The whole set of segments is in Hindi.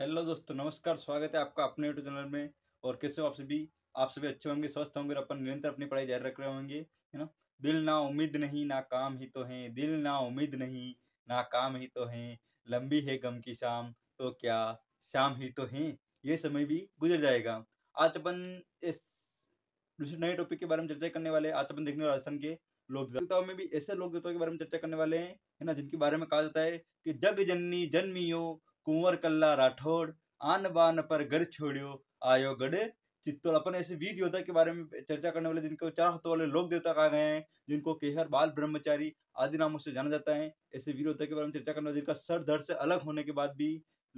हेलो दोस्तों नमस्कार स्वागत है आपका अपने यूट्यूब चैनल में और कैसे हो आप सभी आप सभी अच्छे होंगे स्वस्थ होंगे अपन निरंतर अपनी पढ़ाई जारी रख रहे होंगे है ना दिल ना उम्मीद नहीं ना काम ही तो है दिल ना उम्मीद नहीं ना काम ही तो है लंबी है गम की शाम तो क्या शाम ही तो है ये समय भी गुजर जाएगा आज अपन इस दूसरे नए टॉपिक के बारे में चर्चा करने वाले आज अपन देखने राजस्थान के लोक लोकदेवताओं में भी ऐसे लोक लोकदेवताओं के बारे में चर्चा करने वाले हैं है ना जिनके बारे में कहा जाता है कि जग जननी जन्मियों कुंवर कल्ला राठौड़ आन बान पर घर छोड़ियो आयो गड़े चित्तौड़ अपन ऐसे वीर योद्धा के बारे में चर्चा करने वाले जिनको चार हाथों वाले लोक देवता कहा गए हैं जिनको केहर बाल ब्रह्मचारी आदि नामों से जाना जाता है ऐसे वीर योद्धा के बारे में चर्चा करने वाले जिनका सर धड़ से अलग होने के बाद भी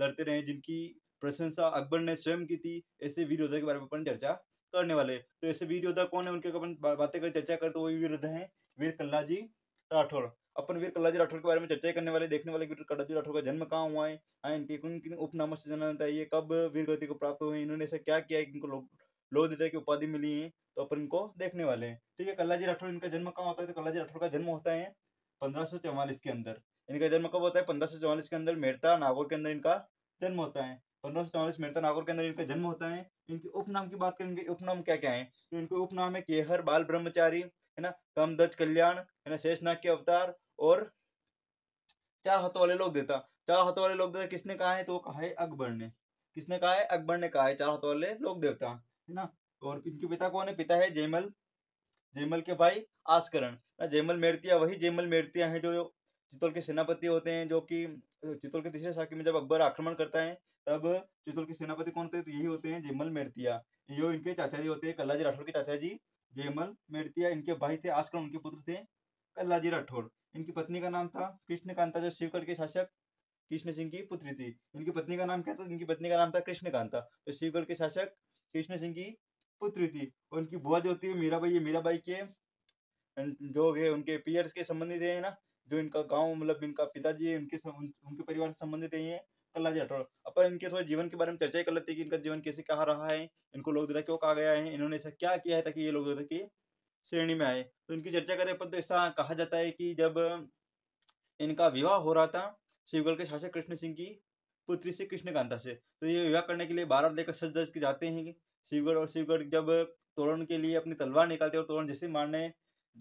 लड़ते रहे जिनकी प्रशंसा अकबर ने स्वयं की थी ऐसे वीर योद्धा के बारे में अपन चर्चा करने वाले तो ऐसे वीर योद्धा कौन है उनके अपन बातें कर चर्चा करते तो वही वीर योद्धा है वीर कल्ला जी राठौड़ अपन वीर कलाजी राठौर के बारे में चर्चा करने वाले देखने वाले कलाजी राठौर का जन्म कहाँ हुआ है इनके किन किन उपनामों से जाना जाता है ये कब वीर गति को प्राप्त हुए इन्होंने ऐसा क्या किया है इनको लोह देता की उपाधि मिली है तो अपन इनको देखने वाले हैं ठीक है कलाजी राठौर इनका जन्म कहाँ होता है तो कलाजी राठौर का जन्म होता है पंद्रह के अंदर इनका जन्म कब होता है पंद्रह के अंदर मेड़ता नागौर के अंदर इनका जन्म होता है पंद्रह सौ चौवालीस मेड़ता नागौर के अंदर इनका जन्म होता है इनके उपनाम की बात करें इनके उपनाम क्या क्या है तो इनके उपनाम है केहर बाल ब्रह्मचारी है ना कमदज कल्याण है ना शेषनाग के अवतार और चार हाथों वाले लोग देता चार हाथों वाले लोग देता किसने कहा है तो वो कहा है अकबर ने किसने कहा है अकबर ने कहा है चार हाथों वाले लोग देवता है ना और इनके पिता कौन है पिता है जयमल जयमल के भाई आस्करण ना जयमल मेरतिया वही जयमल मेरतिया है जो चित्तौल के सेनापति होते हैं जो कि चित्तौल के तीसरे शाखी में जब अकबर आक्रमण करता है तब चित्तौल के सेनापति कौन होते हैं तो यही होते हैं जयमल मेरतिया ये इनके चाचा जी होते हैं कल्लाजी राठौर के चाचा जी जयमल मेरतिया इनके भाई थे आस्करण उनके पुत्र थे कल्लाजी राठौर इनकी पत्नी का नाम था कृष्णकांता जो शिवकर के शासक कृष्ण सिंह की पुत्री थी इनकी पत्नी का नाम क्या था इनकी पत्नी का नाम था कृष्णकांता जो शिवगढ़ के शासक कृष्ण सिंह की पुत्री थी और उनकी बुआ जो होती है मीराबाई मीराबाई के अं, जो है उनके पियर्स के संबंधित है ना जो इनका गांव मतलब इनका पिताजी है उनके उनके परिवार से संबंधित है कल्लाजी राठौर अपन इनके थोड़ा जीवन के बारे में चर्चा कर लेते हैं कि इनका जीवन कैसे कहा रहा है इनको लोकधरा क्यों कहा गया है इन्होंने ऐसा क्या किया है ताकि ये लोग की श्रेणी में आए तो इनकी चर्चा करें पर तो ऐसा कहा जाता है कि जब इनका विवाह हो रहा था शिवगढ़ के शासक कृष्ण सिंह की पुत्री से कृष्णकांता से तो ये विवाह करने के लिए बारह लेकर सज दस के जाते हैं शिवगढ़ और शिवगढ़ जब तोरण के लिए अपनी तलवार निकालते हैं और तोरण जैसे मारने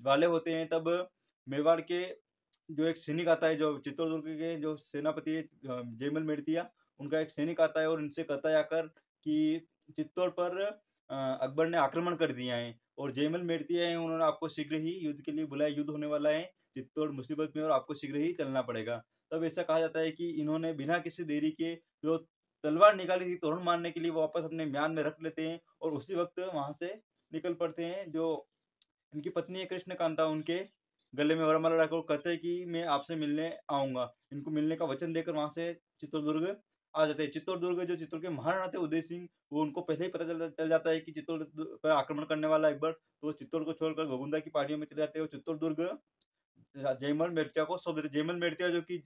वाले होते हैं तब मेवाड़ के जो एक सैनिक आता है जो चित्तौड़दुर्ग के जो सेनापति है जयमल मेड़तिया उनका एक सैनिक आता है और इनसे कहता है कि चित्तौड़ पर अकबर ने आक्रमण कर दिया है और जयमल मेड़ती है उन्होंने आपको शीघ्र ही युद्ध के लिए बुलाया युद्ध होने वाला है चित्तौड़ मुसीबत में और आपको शीघ्र ही चलना पड़ेगा तब ऐसा कहा जाता है कि इन्होंने बिना किसी देरी के जो तलवार निकाली थी तोरण मारने के लिए वो वापस अपने म्यान में रख लेते हैं और उसी वक्त वहां से निकल पड़ते हैं जो इनकी पत्नी है कृष्ण कांता उनके गले में वरमाला रखकर कहते हैं कि मैं आपसे मिलने आऊंगा इनको मिलने का वचन देकर वहां से चित्रदुर्ग आ जाते हैं चित्तौड़ दुर्ग जो चित्तौड़ के महाराणा थे उदय सिंह वो उनको पहले ही पता चल जाता है कि चित्तौड़ पर आक्रमण करने वाला एक बार तो चित्तौड़ को छोड़कर गोगुंदा की पार्टियों में चले जाते हैं चित्तौड़ दुर्ग जयमल मेड़तिया को सौंप देते जयमल मेड़तिया जो कि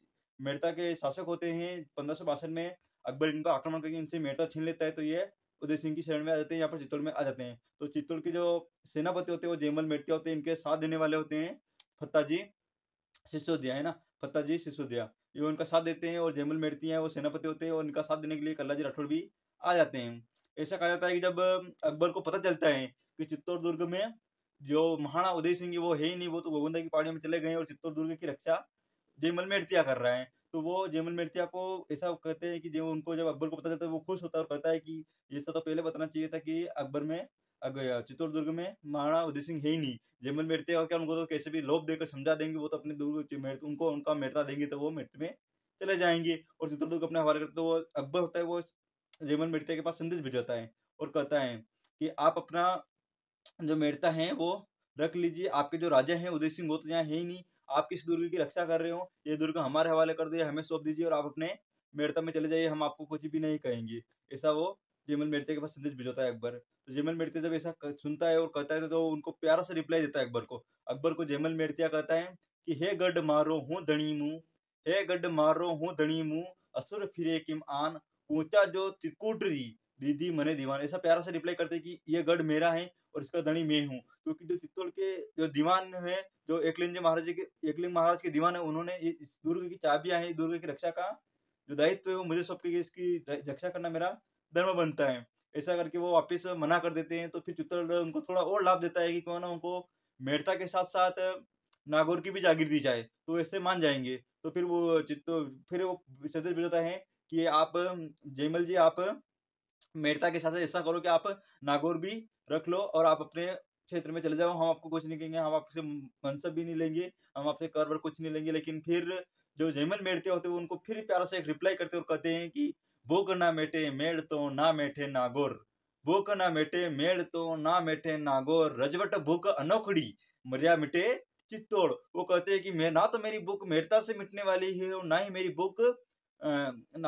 मेरता के शासक होते हैं पंद्रह में अकबर इनका आक्रमण करके इनसे मेड़ता छीन लेता है तो ये उदय सिंह की शरण में आ जाते हैं यहाँ पर चित्तौड़ में आ जाते हैं तो चित्तौड़ के जो सेनापति होते हैं वो जयमल मेटिया होते हैं इनके साथ देने वाले होते हैं फत्ता जी सिसोदिया है ना फत्ता जी सिसोदिया जो इनका साथ देते हैं और जयमल मेड़ती हैं वो सेनापति होते हैं और इनका साथ देने के लिए कल्लाजी राठौड़ भी आ जाते हैं ऐसा कहा जाता है कि जब अकबर को पता चलता है कि दुर्ग में जो महाराणा उदय सिंह वो है ही नहीं वो तो गोविंदा की पहाड़ियों में चले गए और दुर्ग की रक्षा जयमल मेड़तिया कर रहा है तो वो जयमल मेड़तिया को ऐसा कहते हैं कि जो उनको जब अकबर को पता चलता है वो खुश होता है और कहता है कि ऐसा तो पहले बताना चाहिए था कि अकबर में गया चित्तौड़दुर्ग में महाराणा उदय सिंह है ही नहीं जयमल मेड़ते और क्या उनको तो कैसे भी लोभ देकर समझा देंगे वो तो अपने दुर्ग उनको उनका मेटता देंगे तो वो मेट में चले जाएंगे और चित्तौड़दुर्ग अपने हवाले करते वो अकबर होता है वो जयमल मेड़ते के पास संदेश भिजवाता है और कहता है कि आप अपना जो मेरता है वो रख लीजिए आपके जो राजा हैं उदय सिंह वो तो यहाँ है ही नहीं आप किस दुर्ग की रक्षा कर रहे हो ये दुर्ग हमारे हवाले कर दिए हमें सौंप दीजिए और आप अपने मेड़ता में चले जाइए हम आपको कुछ भी नहीं कहेंगे ऐसा वो जेमल मेड़ते के पास संदेश भिजवाता है अकबर तो जेमल मेड़ते जब ऐसा सुनता है और कहता है तो उनको प्यारा सा रिप्लाई देता है अकबर को अकबर को जेमल मेड़तिया कहता है कि हे गड मारो हूँ धनी मुँह हे गड मारो हूँ धनी मुँह असुर फिरे किम आन ऊंचा जो त्रिकुटरी दीदी मने दीवान ऐसा प्यारा सा रिप्लाई करते कि ये गढ़ मेरा है और इसका धनी मैं हूँ क्योंकि जो चित्तौड़ के जो दीवान है जो एकलिंग जी महाराज के एकलिंग महाराज के दीवान है उन्होंने इस दुर्ग की चाबियां हैं दुर्ग की रक्षा का जो दायित्व है वो मुझे सौंप के इसकी रक्षा करना मेरा धर्म बनता है ऐसा करके वो वापिस मना कर देते हैं तो फिर चित्तौड़ उनको थोड़ा और लाभ देता है कि क्यों ना उनको मेहरता के साथ साथ नागौर की भी जागीर दी जाए तो ऐसे मान जाएंगे तो फिर वो चित्तो फिर वो छत्तीस भेजता है कि आप जयमल जी आप मेहरता के साथ ऐसा करो कि आप नागौर भी रख लो और आप अपने क्षेत्र में चले जाओ हम आपको कुछ नहीं कहेंगे हम आपसे मनसब भी नहीं लेंगे हम आपसे कर वर कुछ नहीं लेंगे लेकिन फिर जो जयमल मेड़ते होते हैं उनको फिर प्यारा से एक रिप्लाई करते और कहते हैं कि बोक ना मेटे मेड़ तो ना मेठे नागोर भूख ना मेटे मेड़ तो ना मेठे नागोर रजवट भूख अनोखड़ी मरिया मिटे चित्तौड़ वो कहते हैं कि मैं ना तो मेरी भूख मेड़ता से मिटने वाली है और ना ही मेरी भूख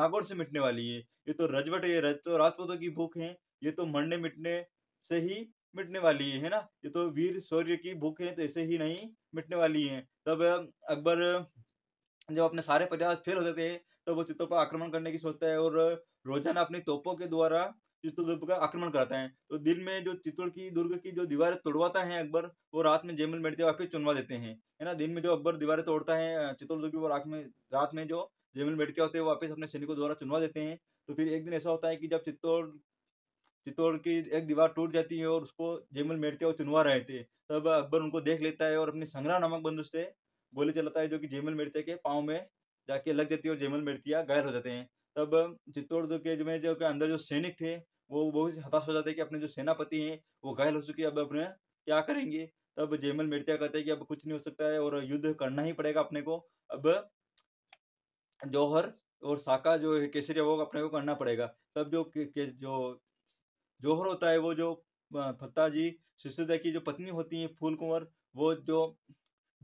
नागौर से मिटने वाली है ये तो रजवट ये रज तो राजपूतों की भूख है ये तो मरने मिटने से ही मिटने वाली है ना ये तो वीर शौर्य की भूख है तो ऐसे ही नहीं मिटने वाली है तब अकबर जब अपने सारे प्रयास फेल हो जाते हैं तो वो चित्तों पर आक्रमण करने की सोचता है और रोजाना अपनी तोपों के द्वारा चित्तौड़ का आक्रमण कराता है तो दिन में जो चित्तौड़ की दुर्ग की जो दीवारें तोड़वाता है अकबर वो रात में जैमिल हुए फिर चुनवा देते हैं है ना दिन में जो अकबर दीवारें तोड़ता है चित्तौड़ दुर्ग रात में रात में जो जैमिल मेड़ते होते हैं वापस अपने सैनिकों द्वारा चुनवा देते हैं तो फिर एक दिन ऐसा होता है कि जब चित्तौड़ चित्तौड़ की एक दीवार टूट जाती है और उसको जैमिल मेटते और चुनवा रहे थे तब अकबर उनको देख लेता है और अपने संग्रह नामक बंधु से गोली चलाता है जो कि जेमल मिर्ते के पाँव में जाके लग जाती है और जेमल मिर्तिया घायल हो जाते हैं तब चित्तौड़ के में जो के अंदर जो सैनिक थे वो बहुत हताश हो जाते हैं कि अपने जो सेनापति हैं वो घायल हो चुके अब अपने क्या करेंगे तब जेमल मिर्तिया कहते हैं कि अब कुछ नहीं हो सकता है और युद्ध करना ही पड़ेगा अपने को अब जौहर और साका जो केसरिया वो अपने को करना पड़ेगा तब जो के, जो जौहर होता है वो जो फत्ता जी सिसोदिया की जो पत्नी होती है फूल कुंवर वो जो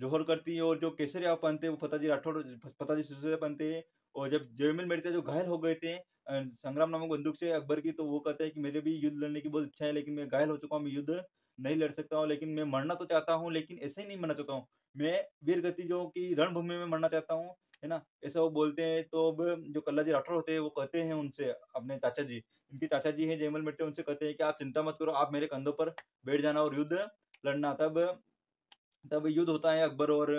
जोहर करती है और जो केसरिया पहनते हैं वो फताजी राठौड़ फताजी सिसोदिया पहनते है और जब जयमिल मेडिता जो घायल हो गए थे संग्राम नामक बंदूक से अकबर की तो वो कहते हैं कि मेरे भी युद्ध लड़ने की बहुत इच्छा है लेकिन मैं घायल हो चुका हूँ मैं युद्ध नहीं लड़ सकता हूँ लेकिन मैं मरना तो चाहता हूँ लेकिन ऐसे ही नहीं मरना चाहता हूँ मैं वीर गति जो कि रणभूमि में मरना चाहता हूँ है ना ऐसा वो बोलते हैं तो अब जो कल्लाजी राठौर होते हैं वो कहते हैं उनसे अपने चाचा जी इनके चाचा जी हैं जयमल मेटे उनसे कहते हैं कि आप चिंता मत करो आप मेरे कंधों पर बैठ जाना और युद्ध लड़ना तब तब युद्ध होता है अकबर और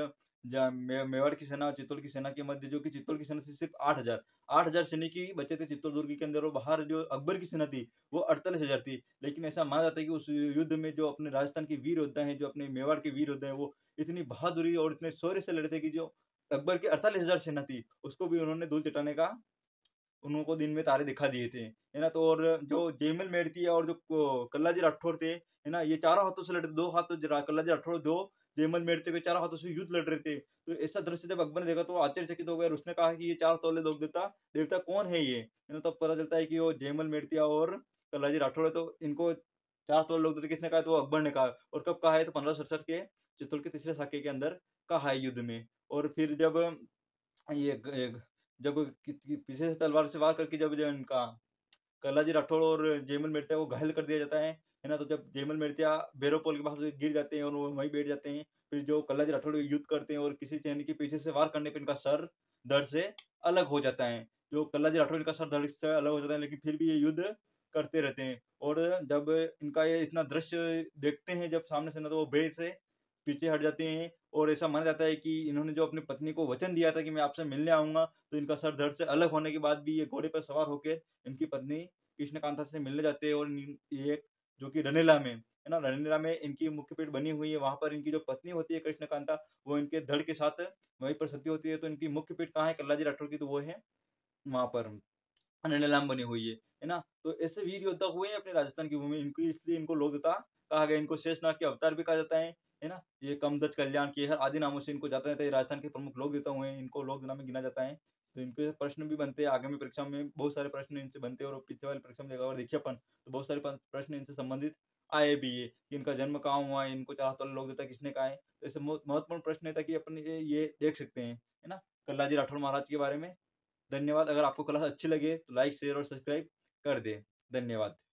मेवाड़ की सेना और चित्तौड़ की सेना के मध्य जो कि चित्तौड़ की सेना थी सिर्फ आठ हजार आठ हजार सैनिक ही बचे थे चित्तौड़ दुर्ग के अंदर और बाहर जो अकबर की सेना थी वो अड़तालीस हजार थी लेकिन ऐसा माना जाता है कि उस युद्ध में जो अपने राजस्थान के वीर योद्धा हैं जो अपने मेवाड़ के वीर योद्धा हैं वो इतनी बहादुरी और इतने शौर्य से लड़े थे कि जो अकबर की अड़तालीस हजार सेना थी उसको भी उन्होंने धूल चटाने का उनको दिन में तारे दिखा दिए थे है ना तो और जो जयमल मेड़ थी और जो कल्लाजी राठौर थे है ना ये चारों हाथों से लड़ते दो हाथों कल्लाजी राठौर दो जयमल मेड़ते हुए चारों हाथों से युद्ध लड़ रहे थे तो ऐसा दृश्य जब अकबर ने देखा तो आश्चर्यचकित हो गया और उसने कहा कि ये चार तोले लोग देवता देवता कौन है ये तब तो पता चलता है कि वो जयमल मेड़तिया और कलाजी राठौड़ है तो इनको चार तोले लोग देते किसने कहा तो अकबर ने कहा और कब कहा है तो पंद्रह सड़सठ के चित्तौड़ के तीसरे साके के अंदर कहा है युद्ध में और फिर जब ये जब पीछे से तलवार से वार करके जब इनका कलाजी राठौड़ और जयमल मेड़तिया को घायल कर दिया जाता है है ना तो जब जयमल मेरतिया बेरोपोल के पास गिर जाते हैं और वो वहीं बैठ जाते हैं फिर जो कल्लाज राठौड़ युद्ध करते हैं और किसी सैनिक के पीछे से वार करने पर इनका सर दर्द से अलग हो जाता है जो कल्लाज राठौड़ इनका सर दर्द से अलग हो जाता है लेकिन फिर भी ये युद्ध करते रहते हैं और जब इनका ये इतना दृश्य देखते हैं जब सामने से ना तो वो बे से पीछे हट जाते हैं और ऐसा माना जाता है कि इन्होंने जो अपनी पत्नी को वचन दिया था कि मैं आपसे मिलने आऊंगा तो इनका सर दर्द से अलग होने के बाद भी ये घोड़े पर सवार होकर इनकी पत्नी कृष्णकांता से मिलने जाते हैं और ये जो कि रनेला में है ना रनेला में इनकी मुख्य पीठ बनी हुई है वहां पर इनकी जो पत्नी होती है कृष्णकांता वो इनके धड़ के साथ वहीं पर सती होती है तो इनकी मुख्य पीठ कहाँ है कल्लाजी राठौर की तो वो है वहां पर में बनी हुई है है ना तो ऐसे वीर योद्धा हुए हैं अपने राजस्थान की भूमि इनकी इसलिए इनको लोकता कहा गया इनको शेषनाग के अवतार भी कहा जाता है है ना ये कमदज कल्याण हर आदि नामों से इनको जाता है राजस्थान के प्रमुख लोक देता हुए इनको लोक नाम में गिना जाता है तो इनके प्रश्न भी बनते हैं आगामी परीक्षा में बहुत सारे प्रश्न इनसे बनते हैं और पीछे वाली परीक्षा में देखा देखिए अपन तो बहुत सारे प्रश्न इनसे संबंधित आए भी है कि इनका जन्म कहाँ हुआ है इनको चाहता लोग देता किसने कहा है तो ऐसे महत्वपूर्ण प्रश्न है ताकि अपन ये ये देख सकते हैं है ना कल्लाजी राठौर महाराज के बारे में धन्यवाद अगर आपको क्लास अच्छी लगे तो लाइक शेयर और सब्सक्राइब कर दें धन्यवाद